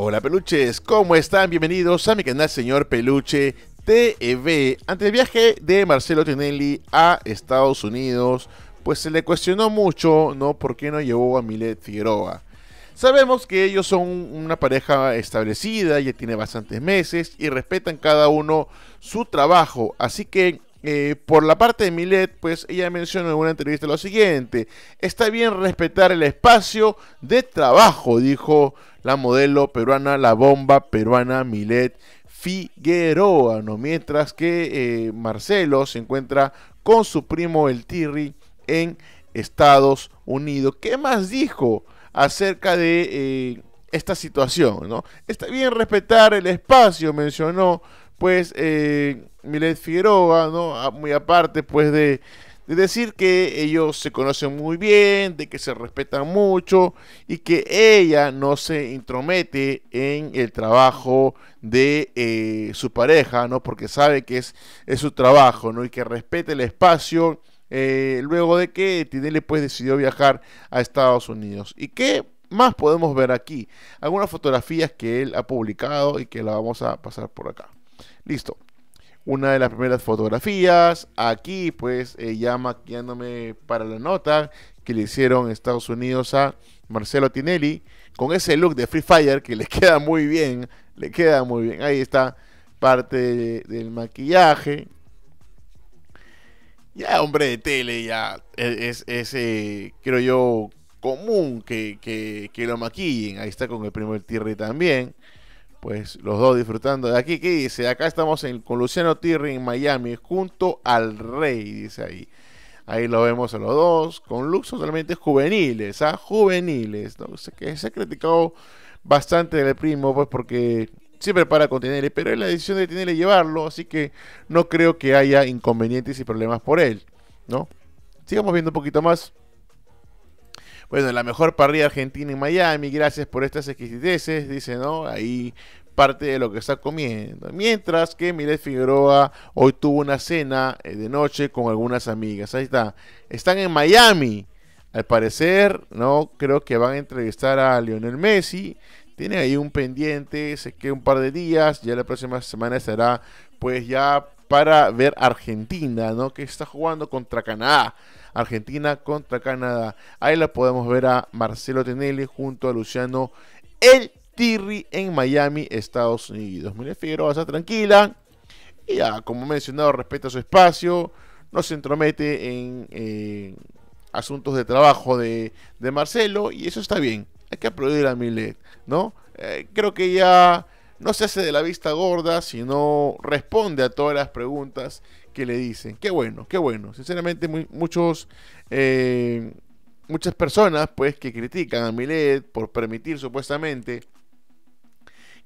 Hola peluches, ¿cómo están? Bienvenidos a mi canal Señor Peluche TV. Ante el viaje de Marcelo Tinelli a Estados Unidos, pues se le cuestionó mucho, ¿no? ¿Por qué no llevó a Milet Figueroa? Sabemos que ellos son una pareja establecida, ya tiene bastantes meses y respetan cada uno su trabajo, así que eh, por la parte de Milet, pues ella mencionó en una entrevista lo siguiente, está bien respetar el espacio de trabajo, dijo la modelo peruana, la bomba peruana Milet Figueroa, ¿no? mientras que eh, Marcelo se encuentra con su primo el Tirri en Estados Unidos. ¿Qué más dijo acerca de eh, esta situación? ¿no? Está bien respetar el espacio, mencionó pues eh, Milet Figueroa, ¿no? Ah, muy aparte, pues de, decir que ellos se conocen muy bien, de que se respetan mucho y que ella no se intromete en el trabajo de eh, su pareja, ¿no? Porque sabe que es, su trabajo, ¿no? Y que respete el espacio. Eh, luego de que Tinelli pues decidió viajar a Estados Unidos. ¿Y qué más podemos ver aquí? Algunas fotografías que él ha publicado y que la vamos a pasar por acá. Listo. Una de las primeras fotografías, aquí pues eh, ya maquillándome para la nota que le hicieron Estados Unidos a Marcelo Tinelli, con ese look de Free Fire que le queda muy bien, le queda muy bien. Ahí está parte del maquillaje. Ya, hombre de tele, ya e, es, ese eh, creo yo, común que, que, que, lo maquillen. Ahí está con el primer tirre también pues los dos disfrutando de aquí. ¿Qué dice? Acá estamos en, con Luciano Tirri en Miami, junto al rey, dice ahí. Ahí lo vemos a los dos, con looks totalmente juveniles, ¿ah? Juveniles, ¿no? Se, que se ha criticado bastante del primo, pues porque siempre para con Tinelli, pero es la decisión de Tinelli llevarlo, así que no creo que haya inconvenientes y problemas por él, ¿no? Sigamos viendo un poquito más. Bueno, la mejor parrilla argentina en Miami, gracias por estas exquisiteces, dice, ¿no? Ahí parte de lo que está comiendo. Mientras que Miret Figueroa hoy tuvo una cena eh, de noche con algunas amigas. Ahí está. Están en Miami. Al parecer, no creo que van a entrevistar a Lionel Messi. Tiene ahí un pendiente, sé que un par de días. Ya la próxima semana estará pues ya para ver Argentina, ¿no? Que está jugando contra Canadá. Argentina contra Canadá. Ahí la podemos ver a Marcelo Tenelli junto a Luciano El Tirri en Miami, Estados Unidos. Mire, Figueroa está tranquila. Y ya, como mencionado, respeta su espacio. No se entromete en asuntos de trabajo de, Marcelo. Y eso está bien. Hay que aplaudir a Milet, ¿no? Eh, creo que ya no se hace de la vista gorda, sino responde a todas las preguntas que le dicen. Qué bueno, qué bueno. Sinceramente, muchos, eh, muchas personas pues, que critican a Milet por permitir supuestamente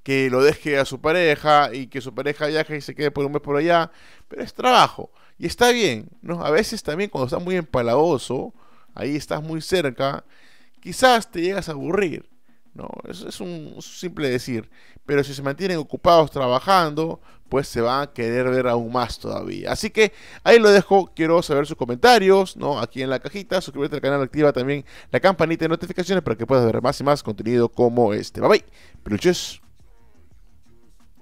que lo deje a su pareja y que su pareja viaje y se quede por un mes por allá, pero es trabajo y está bien, ¿no? A veces también cuando estás muy empalagoso, ahí estás muy cerca, quizás te llegas a aburrir no, es, un simple decir. Pero si se mantienen ocupados trabajando, pues se van a querer ver aún más todavía. Así que ahí lo dejo. Quiero saber sus comentarios, ¿no? Aquí en la cajita. Suscríbete al canal, activa también la campanita de notificaciones para que puedas ver más y más contenido como este. Bye bye. Peluches.